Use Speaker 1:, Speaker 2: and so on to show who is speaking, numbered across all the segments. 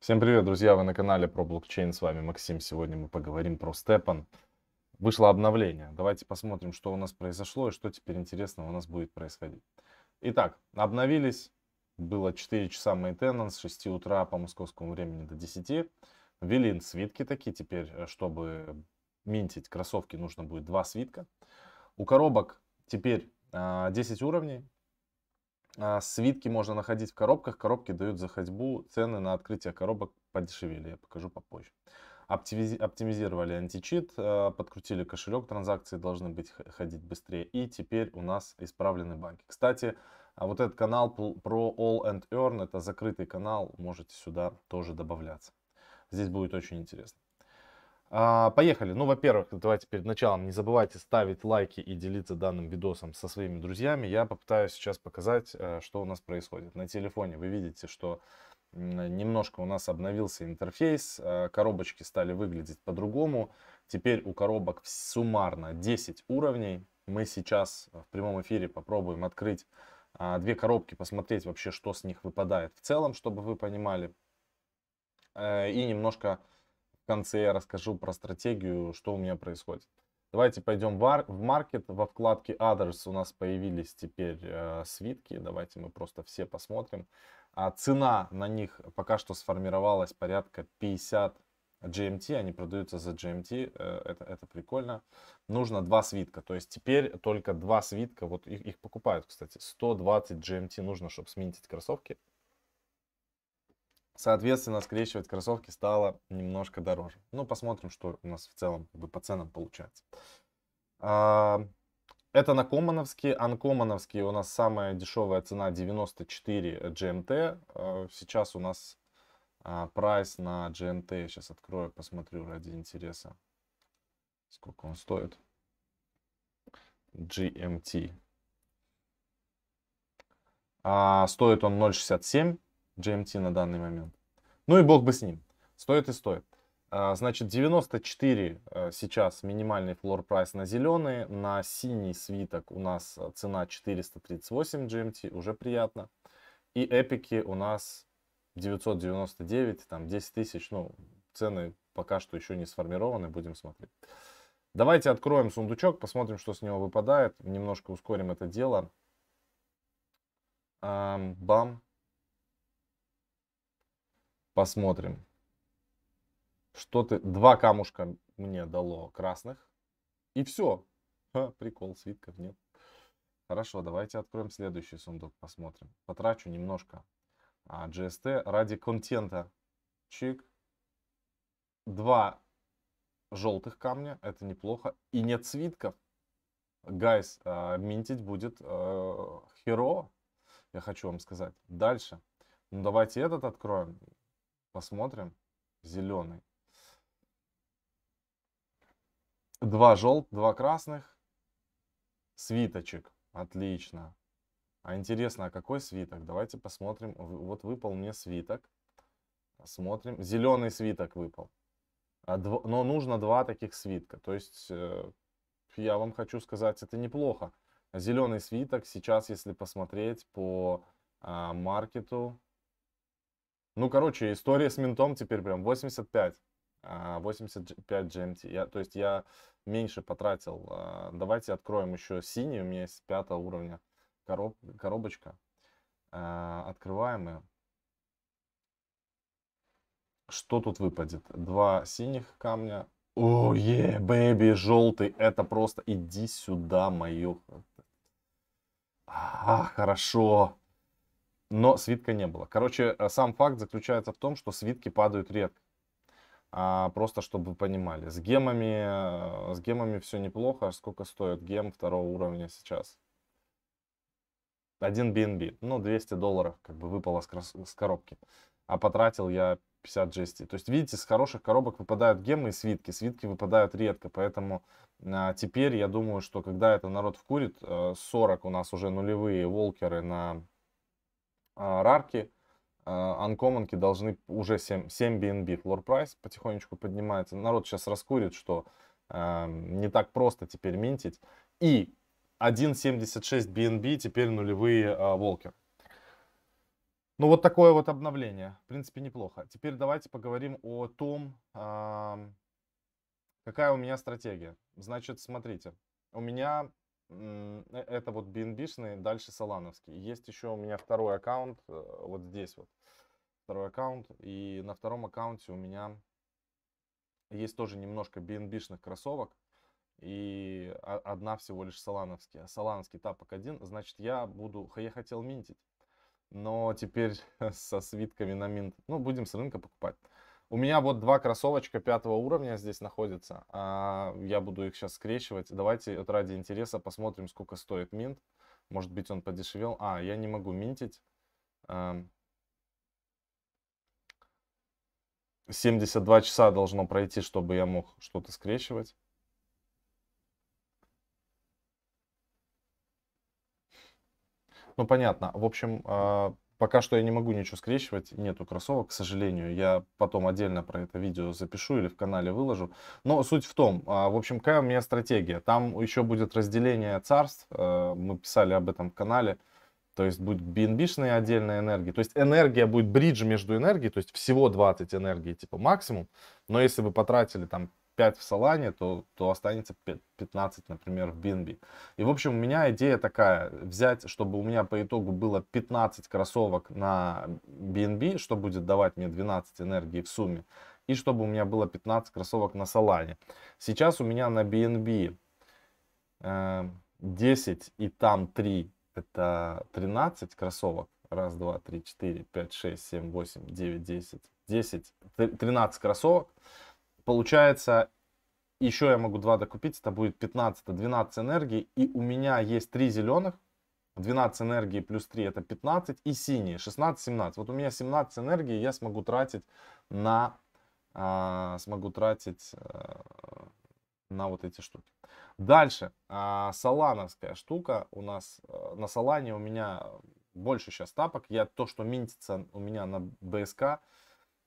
Speaker 1: Всем привет, друзья! Вы на канале про блокчейн. С вами Максим. Сегодня мы поговорим про Степан. Вышло обновление. Давайте посмотрим, что у нас произошло и что теперь интересного у нас будет происходить. Итак, обновились. Было 4 часа мейтенанс, с 6 утра по московскому времени до 10. Ввели свитки такие теперь, э, чтобы минтить кроссовки, нужно будет 2 свитка. У коробок теперь 10 э, уровней. А, свитки можно находить в коробках. Коробки дают за ходьбу. Цены на открытие коробок подешевели. Я покажу попозже. Оптимизировали античит, а, подкрутили кошелек, транзакции должны быть ходить быстрее. И теперь у нас исправлены баги. Кстати, а вот этот канал про All and Earn, это закрытый канал, можете сюда тоже добавляться. Здесь будет очень интересно. А, поехали. Ну, во-первых, давайте перед началом не забывайте ставить лайки и делиться данным видосом со своими друзьями. Я попытаюсь сейчас показать, э, что у нас происходит. На телефоне вы видите, что немножко у нас обновился интерфейс, э, коробочки стали выглядеть по-другому. Теперь у коробок суммарно 10 уровней. Мы сейчас э, в прямом эфире попробуем открыть а, две коробки, посмотреть вообще, что с них выпадает в целом, чтобы вы понимали. И немножко конце я расскажу про стратегию, что у меня происходит. Давайте пойдем в, маркет. Во вкладке Others у нас появились теперь э, свитки. Давайте мы просто все посмотрим. А цена на них пока что сформировалась порядка 50 GMT. Эм Они продаются за GMT. Эм э, это, это прикольно. Нужно два свитка. То есть теперь только два свитка. Вот их, их покупают, кстати. 120 GMT эм нужно, чтобы сменить кроссовки. Соответственно, скрещивать кроссовки стало немножко дороже. Ну, посмотрим, что у нас в целом как бы, по ценам получается. А, это на Комановске. Анкомановске у нас самая дешевая цена 94 GMT. А, сейчас у нас а, прайс на GMT. Эм Я сейчас открою, посмотрю ради интереса, сколько он стоит. GMT. Эм а, стоит он 0,67 GMT на данный момент. Ну и бог бы с ним. Стоит и стоит. А, значит, 94 э, сейчас минимальный floor price на зеленый. На синий свиток у нас э, цена 438 GMT, уже приятно. И эпики у нас 999, там 10 тысяч. Ну, цены пока что еще не сформированы, будем смотреть. Давайте откроем сундучок, посмотрим, что с него выпадает. Немножко ускорим это дело. Бам. Посмотрим. Что ты... Два камушка мне дало красных. И все. Ха, прикол, свитков нет. Хорошо, давайте откроем следующий сундук, посмотрим. Потрачу немножко. А, GST ради контента. Чик. Два желтых камня, это неплохо. И нет свитков. Гайс, а, минтить будет э, херо, я хочу вам сказать. Дальше. Ну, давайте этот откроем. Посмотрим. Зеленый. Два желтых, два красных. Свиточек. Отлично. А интересно, а какой свиток? Давайте посмотрим. Вот выпал мне свиток. Смотрим. Зеленый свиток выпал. А но нужно два таких свитка. То есть, э, я вам хочу сказать, это неплохо. Зеленый свиток сейчас, если посмотреть по а, маркету, ну, короче, история с ментом теперь прям 85. 85 GMT. Я, то есть я меньше потратил. А, давайте откроем еще синий. У меня есть пятого уровня короб, коробочка. А, открываем ее. Что тут выпадет? Два синих камня.
Speaker 2: О, е,
Speaker 1: бэби, желтый. Это просто иди сюда, мою. А, хорошо но свитка не было. Короче, э, сам факт заключается в том, что свитки падают редко. А, просто чтобы вы понимали. С гемами, э, с гемами все неплохо. А сколько стоит гем второго уровня сейчас? Один BNB. Ну, 200 долларов как бы выпало с коробки. А потратил я 50 джести. То есть, видите, с хороших коробок выпадают гемы и свитки. Свитки выпадают редко, поэтому а, теперь я думаю, что когда это народ вкурит, 40 э, у нас уже нулевые волкеры на а, рарки, анкоманки должны уже 7, 7 BNB. Floor price потихонечку поднимается. Народ сейчас раскурит, что а, не так просто теперь минтить. И 1.76 BNB теперь нулевые а, волкер. Ну вот такое вот обновление. В принципе, неплохо. Теперь давайте поговорим о том, какая у меня стратегия. Значит, смотрите. У меня Э, это вот bnb дальше солановский. Есть еще у меня второй аккаунт, э, вот здесь вот, второй аккаунт. И на втором аккаунте у меня есть тоже немножко bnb кроссовок. И одна всего лишь солановский. А солановский тапок один, значит, я буду, я хотел минтить. Но теперь со свитками на минт, ну, будем с рынка покупать. У меня вот два кроссовочка пятого уровня здесь находятся. А я буду их сейчас скрещивать. Давайте вот ради интереса посмотрим, сколько стоит минт. Может быть, он подешевел. А, я не могу минтить. 72 эм. часа должно пройти, чтобы я мог что-то скрещивать. Ну, понятно. В общем, а, Пока что я не могу ничего скрещивать, нету кроссовок, к сожалению. Я потом отдельно про это видео запишу или в канале выложу. Но суть в том, а, в общем, какая у меня стратегия. Там еще будет разделение царств, э, мы писали об этом в канале. То есть будет BNB-шная отдельная энергия. То есть энергия будет бридж между энергией, то есть всего 20 энергий типа максимум. Но если вы потратили там 5 в Solana, то, то останется 15, например, в бинби. И, в общем, у меня идея такая, взять, чтобы у меня по итогу было 15 кроссовок на бинби, что будет давать мне 12 энергии в сумме, и чтобы у меня было 15 кроссовок на Solana. Сейчас у меня на BNB э, 10 и там 3, это 13 кроссовок. Раз, два, три, четыре, пять, шесть, семь, восемь, девять, десять. Десять, тринадцать кроссовок. Получается, еще я могу 2 докупить, это будет 15, 12 энергии. И у меня есть 3 зеленых, 12 энергии плюс 3 это 15 и синие 16 17 вот у меня 17 энергии я смогу тратить на э, смогу тратить э, на вот эти штуки дальше э, солановская штука у нас э, на салане у меня больше сейчас тапок я то что минтится у меня на бск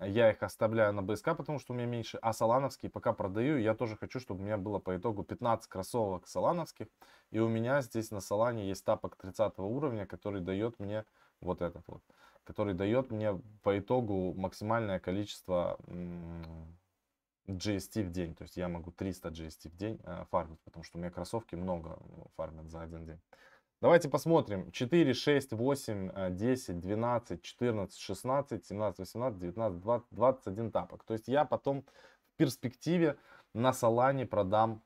Speaker 1: я их оставляю на БСК, потому что у меня меньше, а салановские пока продаю. Я тоже хочу, чтобы у меня было по итогу 15 кроссовок салановских. И у меня здесь на салане есть тапок 30 уровня, который дает мне вот этот вот, который дает мне по итогу максимальное количество GST в день. То есть я могу 300 GST в день э, фармить, потому что у меня кроссовки много фармят за один день. Давайте посмотрим. 4, 6, 8, 10, 12, 14, 16, 17, 18, 19, 20, 21 тапок. То есть я потом в перспективе на Салане продам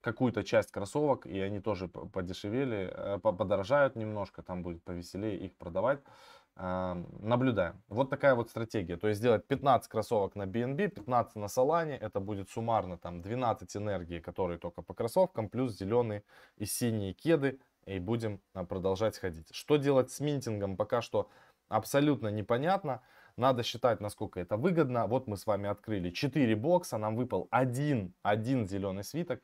Speaker 1: какую-то часть кроссовок, и они тоже подешевели, э, подорожают немножко, там будет повеселее их продавать. Э, наблюдаем. Вот такая вот стратегия. То есть сделать 15 кроссовок на BNB, 15 на салане, Это будет суммарно там 12 энергии, которые только по кроссовкам, плюс зеленые и синие кеды, и будем а, продолжать ходить. Что делать с минтингом, пока что абсолютно непонятно. Надо считать, насколько это выгодно. Вот мы с вами открыли 4 бокса, нам выпал один, один зеленый свиток.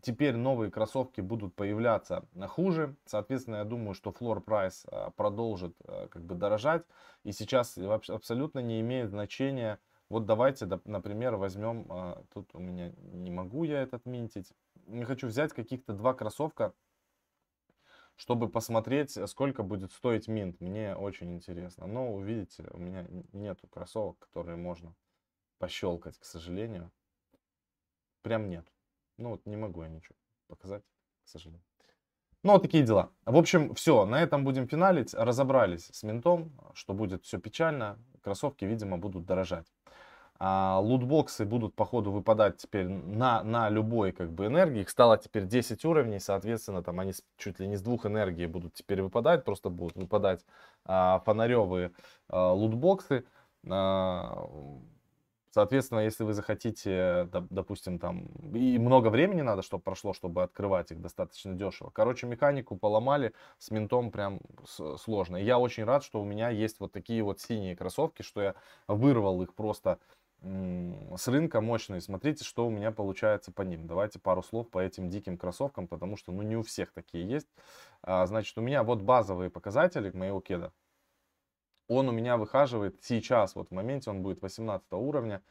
Speaker 1: Теперь новые кроссовки будут появляться а, хуже. Соответственно, я думаю, что флор прайс а, продолжит как бы дорожать. И сейчас вообще абсолютно не имеет значения. Вот давайте, например, возьмем... Тут у меня не могу я этот минтить. Не хочу взять каких-то два кроссовка чтобы посмотреть, э, сколько будет стоить минт. Мне очень интересно. Но увидите, у меня нету кроссовок, которые можно пощелкать, к сожалению. Прям нет. Ну вот не могу я ничего показать, к сожалению. Ну, вот такие дела. В общем, все, на этом будем финалить. Разобрались с ментом, что будет все печально. Кроссовки, видимо, будут дорожать. А, лутбоксы будут по ходу выпадать теперь на, на любой как бы энергии. Их стало теперь 10 уровней, соответственно, там они чуть ли не с двух энергий будут теперь выпадать, просто будут выпадать а, фонаревые а, лутбоксы. А, Соответственно, если вы захотите, допустим, там, и много времени надо, чтобы прошло, чтобы открывать их достаточно дешево. Короче, механику поломали, с ментом прям сложно. я очень рад, что у меня есть вот такие вот синие кроссовки, что я вырвал их просто с рынка мощные. Смотрите, что у меня получается по ним. Давайте пару слов по этим диким кроссовкам, потому что ну не у всех такие есть. А, значит, у меня вот базовые показатели моего кеда. Он у меня выхаживает сейчас, вот в моменте он будет 18 уровня.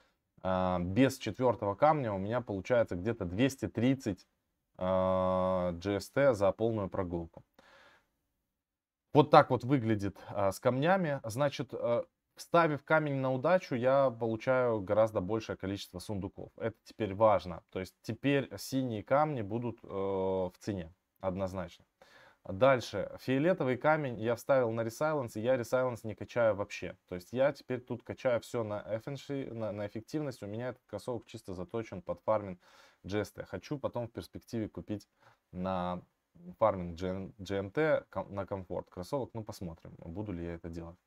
Speaker 1: А, без четвертого камня у меня получается где-то 230 а, GST за полную прогулку. Вот так вот выглядит а, с камнями. Значит, а, Вставив камень на удачу, я получаю гораздо большее количество сундуков. Это теперь важно. То есть теперь синие камни будут э, в цене однозначно. Дальше, фиолетовый камень я вставил на ресайленс, и я ресайленс не качаю вообще. То есть я теперь тут качаю все на, FNC, на, на эффективность. У меня этот кроссовок чисто заточен под фарминг GST. Хочу потом в перспективе купить на фарминг GMT на комфорт кроссовок. Ну, посмотрим, буду ли я это делать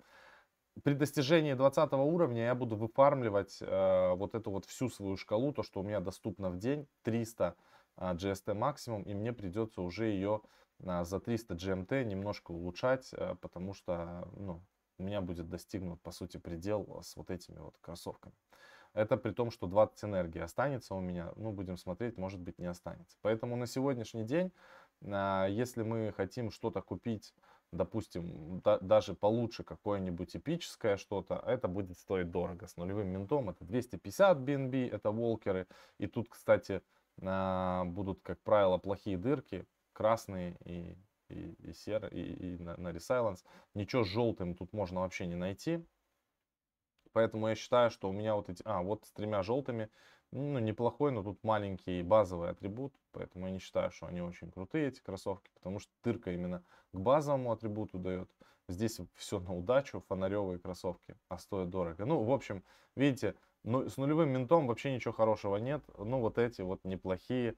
Speaker 1: при достижении 20 уровня я буду выфармливать э, вот эту вот всю свою шкалу, то, что у меня доступно в день, 300 э, GST максимум, и мне придется уже ее э, за 300 GMT эм немножко улучшать, э, потому что ну, у меня будет достигнут, по сути, предел э, с вот этими вот кроссовками. Это при том, что 20 энергии останется у меня, ну, будем смотреть, может быть, не останется. Поэтому на сегодняшний день, э, если мы хотим что-то купить допустим, да, даже получше какое-нибудь эпическое что-то, а это будет стоить дорого. С нулевым ментом это 250 BNB, это волкеры. И тут, кстати, а, будут, как правило, плохие дырки, красные и, и, и серые, и, и на, на Resilience. Ничего желтым тут можно вообще не найти. Поэтому я считаю, что у меня вот эти... А, вот с тремя желтыми ну, неплохой, но тут маленький базовый атрибут, поэтому я не считаю, что они очень крутые, эти кроссовки, потому что тырка именно к базовому атрибуту дает. Здесь все на удачу, фонаревые кроссовки, а стоят дорого. Ну, в общем, видите, ну, с нулевым ментом вообще ничего хорошего нет. Ну, вот эти вот неплохие,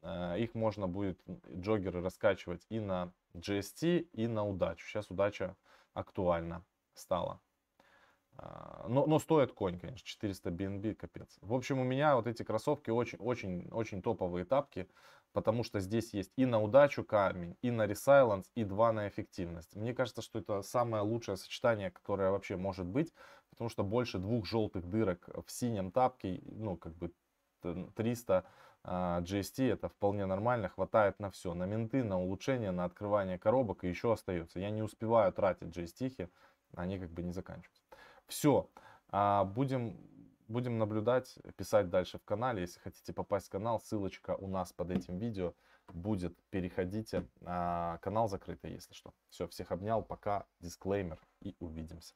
Speaker 1: э, их можно будет джогеры раскачивать и на GST, и на удачу. Сейчас удача актуальна стала. А, но, но стоит конь, конечно, 400 BNB, капец. В общем, у меня вот эти кроссовки очень-очень-очень топовые тапки, потому что здесь есть и на удачу камень, и на ресайланс, и два на эффективность. Мне кажется, что это самое лучшее сочетание, которое вообще может быть, потому что больше двух желтых дырок в синем тапке, ну, как бы 300 GST а, это вполне нормально, хватает на все, на менты, на улучшение, на открывание коробок и еще остается. Я не успеваю тратить GST, они как бы не заканчиваются. Все. А будем, будем наблюдать, писать дальше в канале. Если хотите попасть в канал, ссылочка у нас под этим видео будет. Переходите. А, канал закрытый, если что. Все, всех обнял. Пока. Дисклеймер. И увидимся.